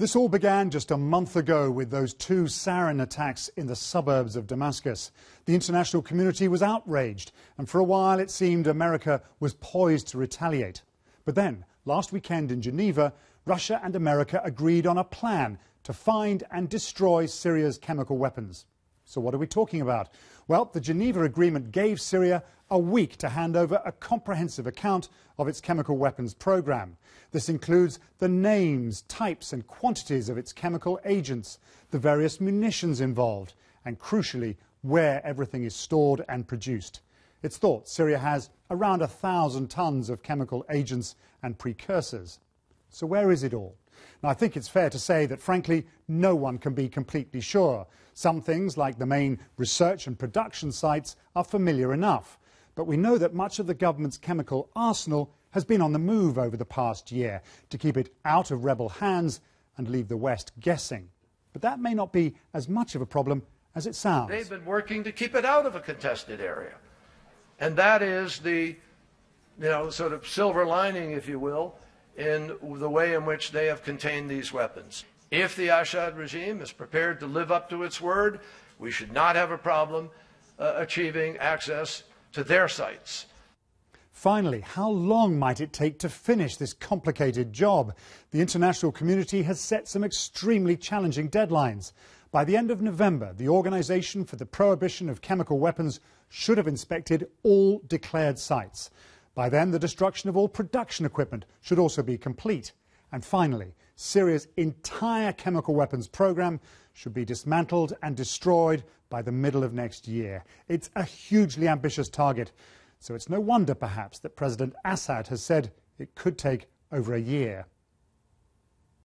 This all began just a month ago with those two sarin attacks in the suburbs of Damascus. The international community was outraged, and for a while it seemed America was poised to retaliate. But then, last weekend in Geneva, Russia and America agreed on a plan to find and destroy Syria's chemical weapons. So what are we talking about? Well, the Geneva Agreement gave Syria a week to hand over a comprehensive account of its chemical weapons program. This includes the names, types and quantities of its chemical agents, the various munitions involved, and crucially, where everything is stored and produced. It's thought Syria has around a 1,000 tons of chemical agents and precursors. So where is it all? Now, I think it's fair to say that, frankly, no one can be completely sure. Some things, like the main research and production sites, are familiar enough. But we know that much of the government's chemical arsenal has been on the move over the past year to keep it out of rebel hands and leave the West guessing. But that may not be as much of a problem as it sounds. They've been working to keep it out of a contested area. And that is the, you know, sort of silver lining, if you will, in the way in which they have contained these weapons. If the Assad regime is prepared to live up to its word, we should not have a problem uh, achieving access to their sites. Finally, how long might it take to finish this complicated job? The international community has set some extremely challenging deadlines. By the end of November, the Organization for the Prohibition of Chemical Weapons should have inspected all declared sites. By then, the destruction of all production equipment should also be complete. And finally, Syria's entire chemical weapons program should be dismantled and destroyed by the middle of next year. It's a hugely ambitious target, so it's no wonder, perhaps, that President Assad has said it could take over a year.